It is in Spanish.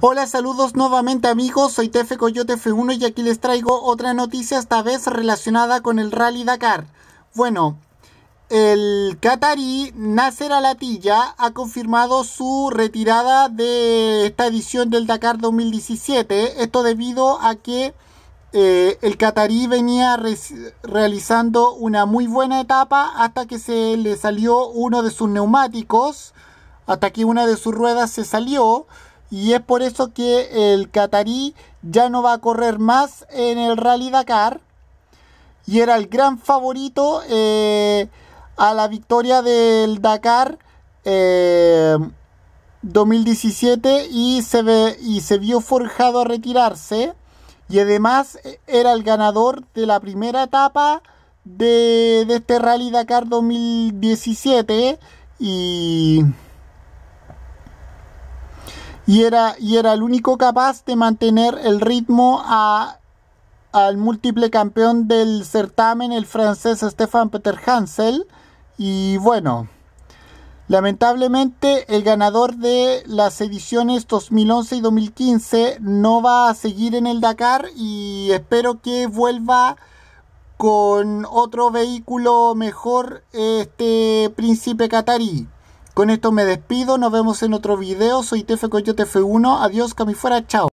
Hola, saludos nuevamente amigos, soy Tefe Coyote F1 y aquí les traigo otra noticia, esta vez relacionada con el Rally Dakar. Bueno, el qatarí Nasser Alatilla ha confirmado su retirada de esta edición del Dakar 2017, esto debido a que eh, el qatarí venía realizando una muy buena etapa hasta que se le salió uno de sus neumáticos, hasta que una de sus ruedas se salió. Y es por eso que el catarí ya no va a correr más en el Rally Dakar. Y era el gran favorito eh, a la victoria del Dakar 2017 eh, y se, ve, y se vio forjado a retirarse. Y además e-, era el ganador de la primera etapa de, de este Rally Dakar 2017. Y y era, y era el único capaz de mantener el ritmo al múltiple campeón del certamen, el francés Stefan Peter Hansel. Y bueno, lamentablemente el ganador de las ediciones 2011 y 2015 no va a seguir en el Dakar y espero que vuelva con otro vehículo mejor este príncipe catarí. Con esto me despido, nos vemos en otro video. Soy TF Coyote F1, adiós, fuera, chao.